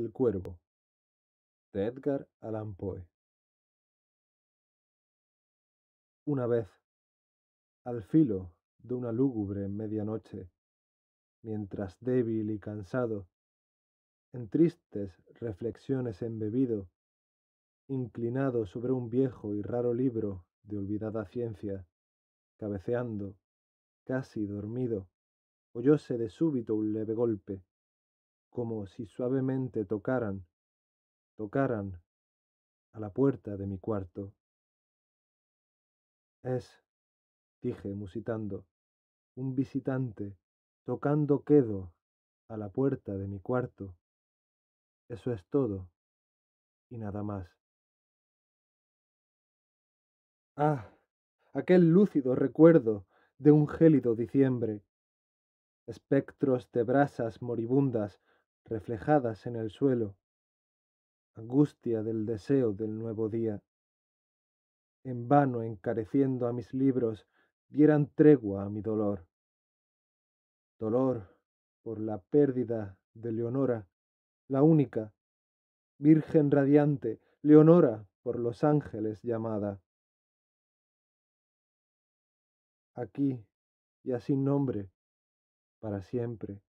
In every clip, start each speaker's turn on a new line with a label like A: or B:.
A: El cuervo de Edgar Allan Poe. Una vez, al filo de una lúgubre medianoche, mientras débil y cansado, en tristes reflexiones embebido, inclinado sobre un viejo y raro libro de olvidada ciencia, cabeceando, casi dormido, oyóse de súbito un leve golpe, como si suavemente tocaran, tocaran a la puerta de mi cuarto. Es, dije, musitando, un visitante tocando quedo a la puerta de mi cuarto. Eso es todo y nada más. Ah, aquel lúcido recuerdo de un gélido diciembre. Espectros de brasas moribundas reflejadas en el suelo, angustia del deseo del nuevo día. En vano encareciendo a mis libros, dieran tregua a mi dolor. Dolor por la pérdida de Leonora, la única, Virgen radiante, Leonora por los ángeles llamada. Aquí, ya sin nombre, para siempre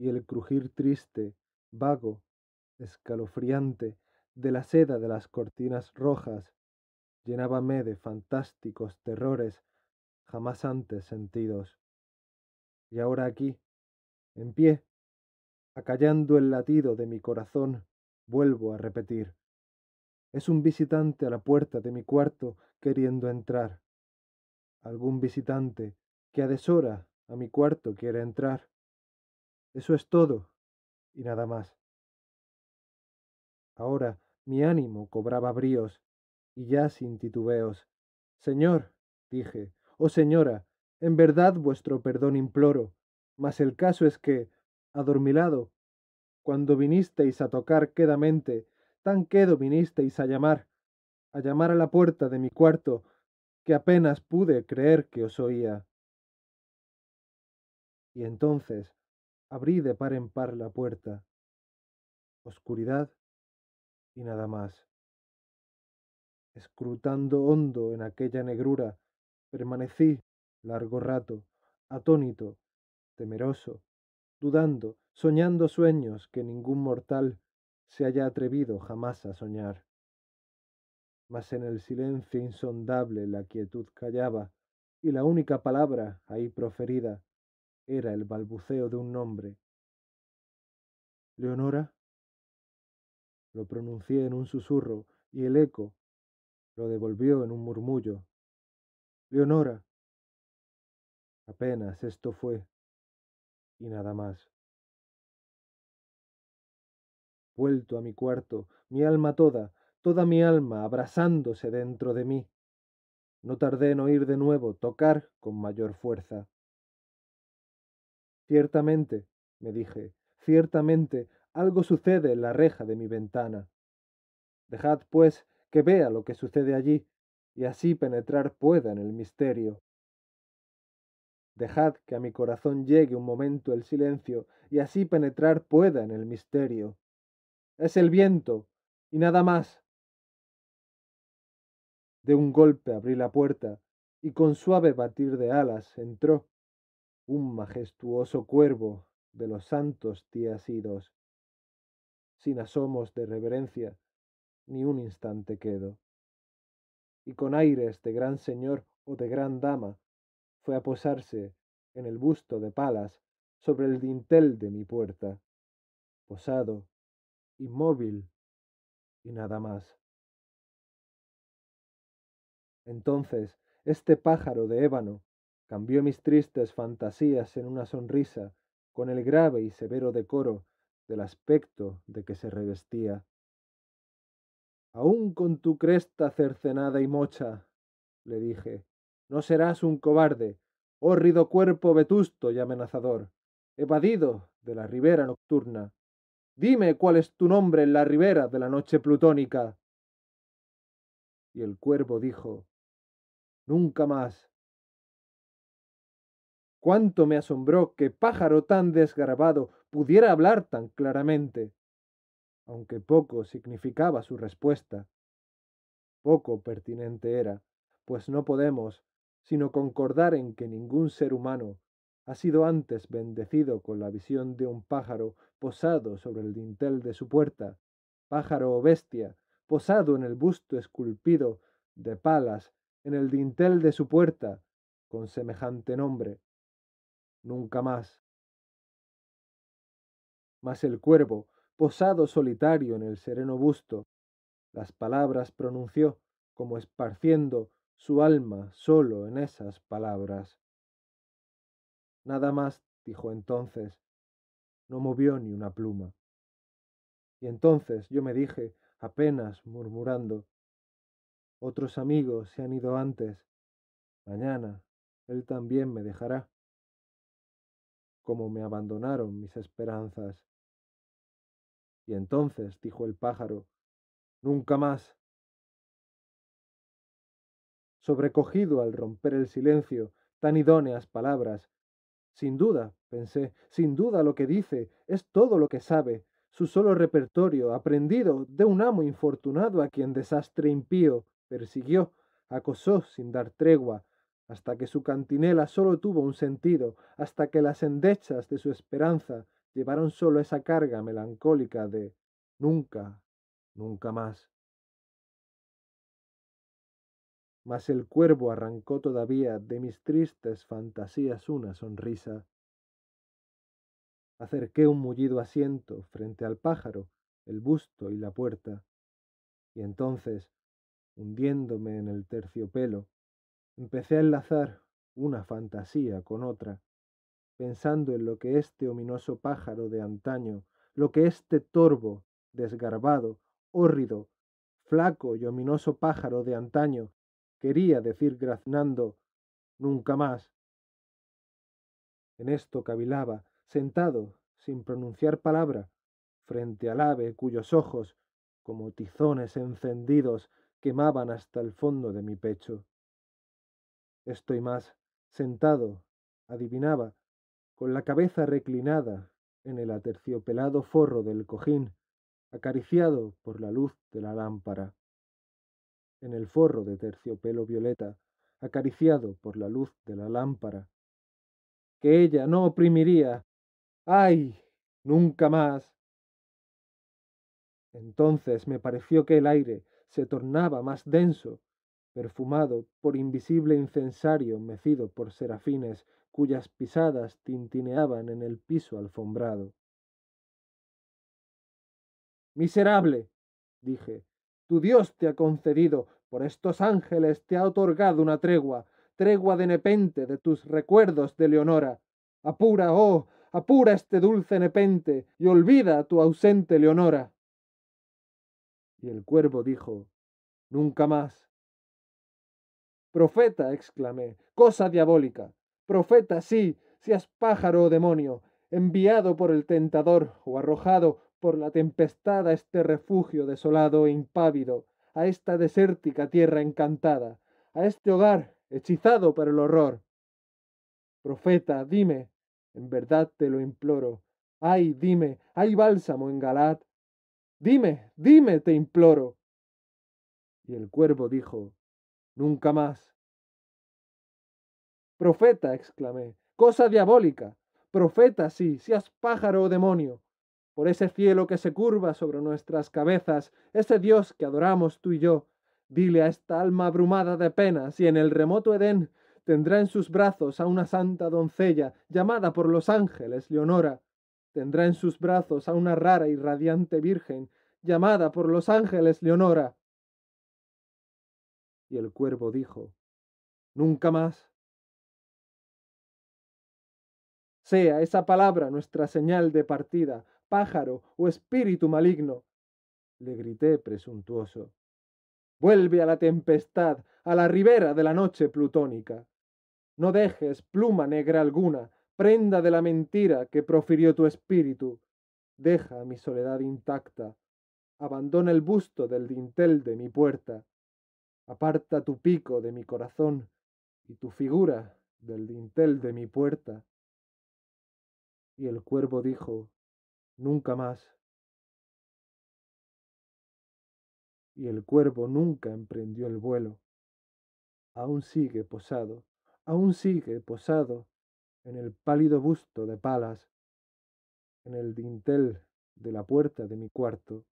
A: y el crujir triste, vago, escalofriante, de la seda de las cortinas rojas, llenábame de fantásticos terrores jamás antes sentidos. Y ahora aquí, en pie, acallando el latido de mi corazón, vuelvo a repetir. Es un visitante a la puerta de mi cuarto queriendo entrar. Algún visitante que a deshora a mi cuarto quiere entrar. Eso es todo, y nada más. Ahora mi ánimo cobraba bríos, y ya sin titubeos. Señor, dije, oh señora, en verdad vuestro perdón imploro, mas el caso es que, adormilado, cuando vinisteis a tocar quedamente, tan quedo vinisteis a llamar, a llamar a la puerta de mi cuarto, que apenas pude creer que os oía. Y entonces, Abrí de par en par la puerta. Oscuridad y nada más. Escrutando hondo en aquella negrura, permanecí largo rato, atónito, temeroso, dudando, soñando sueños que ningún mortal se haya atrevido jamás a soñar. Mas en el silencio insondable la quietud callaba, y la única palabra ahí proferida era el balbuceo de un nombre. Leonora. Lo pronuncié en un susurro y el eco lo devolvió en un murmullo. Leonora. Apenas esto fue y nada más. Vuelto a mi cuarto, mi alma toda, toda mi alma abrazándose dentro de mí. No tardé en oír de nuevo tocar con mayor fuerza. Ciertamente, me dije, ciertamente algo sucede en la reja de mi ventana. Dejad, pues, que vea lo que sucede allí, y así penetrar pueda en el misterio. Dejad que a mi corazón llegue un momento el silencio, y así penetrar pueda en el misterio. Es el viento, y nada más. De un golpe abrí la puerta, y con suave batir de alas entró un majestuoso cuervo de los santos días idos. Sin asomos de reverencia, ni un instante quedo. Y con aires de gran señor o de gran dama, fue a posarse en el busto de palas sobre el dintel de mi puerta, posado, inmóvil y nada más. Entonces, este pájaro de ébano, cambió mis tristes fantasías en una sonrisa, con el grave y severo decoro del aspecto de que se revestía. Aún con tu cresta cercenada y mocha, le dije, no serás un cobarde, hórrido oh cuerpo vetusto y amenazador, evadido de la ribera nocturna. Dime cuál es tu nombre en la ribera de la noche plutónica. Y el cuervo dijo, Nunca más Cuánto me asombró que pájaro tan desgarbado pudiera hablar tan claramente, aunque poco significaba su respuesta. Poco pertinente era, pues no podemos sino concordar en que ningún ser humano ha sido antes bendecido con la visión de un pájaro posado sobre el dintel de su puerta, pájaro o bestia, posado en el busto esculpido de palas en el dintel de su puerta, con semejante nombre nunca más. Mas el cuervo, posado solitario en el sereno busto, las palabras pronunció, como esparciendo su alma solo en esas palabras. Nada más dijo entonces, no movió ni una pluma. Y entonces yo me dije, apenas murmurando, otros amigos se han ido antes, mañana él también me dejará como me abandonaron mis esperanzas. Y entonces dijo el pájaro, Nunca más. Sobrecogido al romper el silencio, tan idóneas palabras. Sin duda, pensé, sin duda lo que dice, es todo lo que sabe, su solo repertorio, aprendido de un amo infortunado a quien desastre impío persiguió, acosó sin dar tregua, hasta que su cantinela solo tuvo un sentido, hasta que las endechas de su esperanza llevaron solo esa carga melancólica de nunca, nunca más. Mas el cuervo arrancó todavía de mis tristes fantasías una sonrisa. Acerqué un mullido asiento frente al pájaro, el busto y la puerta, y entonces, hundiéndome en el terciopelo, Empecé a enlazar una fantasía con otra, pensando en lo que este ominoso pájaro de antaño, lo que este torvo, desgarbado, hórrido, flaco y ominoso pájaro de antaño quería decir graznando nunca más. En esto cavilaba, sentado, sin pronunciar palabra, frente al ave cuyos ojos, como tizones encendidos, quemaban hasta el fondo de mi pecho. Estoy más sentado, adivinaba, con la cabeza reclinada en el aterciopelado forro del cojín, acariciado por la luz de la lámpara. En el forro de terciopelo violeta, acariciado por la luz de la lámpara. Que ella no oprimiría. ¡Ay! Nunca más. Entonces me pareció que el aire se tornaba más denso, perfumado por invisible incensario mecido por serafines cuyas pisadas tintineaban en el piso alfombrado. Miserable, dije, tu Dios te ha concedido, por estos ángeles te ha otorgado una tregua, tregua de nepente de tus recuerdos de Leonora. Apura, oh, apura este dulce nepente y olvida a tu ausente Leonora. Y el cuervo dijo, Nunca más, Profeta, exclamé, cosa diabólica. Profeta, sí, seas pájaro o demonio, enviado por el tentador o arrojado por la tempestad a este refugio desolado e impávido, a esta desértica tierra encantada, a este hogar hechizado por el horror. Profeta, dime, en verdad te lo imploro, ay, dime, hay bálsamo en Galad. Dime, dime, te imploro. Y el cuervo dijo, Nunca más. Profeta, exclamé, cosa diabólica. Profeta, sí, seas pájaro o demonio. Por ese cielo que se curva sobre nuestras cabezas, ese Dios que adoramos tú y yo, dile a esta alma abrumada de penas y en el remoto Edén tendrá en sus brazos a una santa doncella llamada por los ángeles Leonora, tendrá en sus brazos a una rara y radiante virgen llamada por los ángeles Leonora. Y el cuervo dijo, Nunca más. Sea esa palabra nuestra señal de partida, pájaro o espíritu maligno, le grité presuntuoso. Vuelve a la tempestad, a la ribera de la noche plutónica. No dejes pluma negra alguna, prenda de la mentira que profirió tu espíritu. Deja mi soledad intacta. Abandona el busto del dintel de mi puerta Aparta tu pico de mi corazón y tu figura del dintel de mi puerta. Y el cuervo dijo, nunca más. Y el cuervo nunca emprendió el vuelo. Aún sigue posado, aún sigue posado en el pálido busto de palas, en el dintel de la puerta de mi cuarto.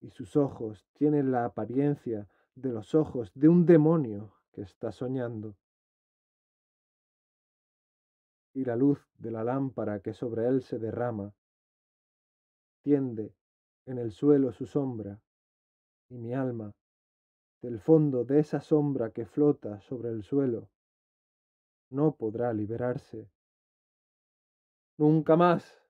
A: Y sus ojos tienen la apariencia de los ojos de un demonio que está soñando. Y la luz de la lámpara que sobre él se derrama, tiende en el suelo su sombra, y mi alma, del fondo de esa sombra que flota sobre el suelo, no podrá liberarse. Nunca más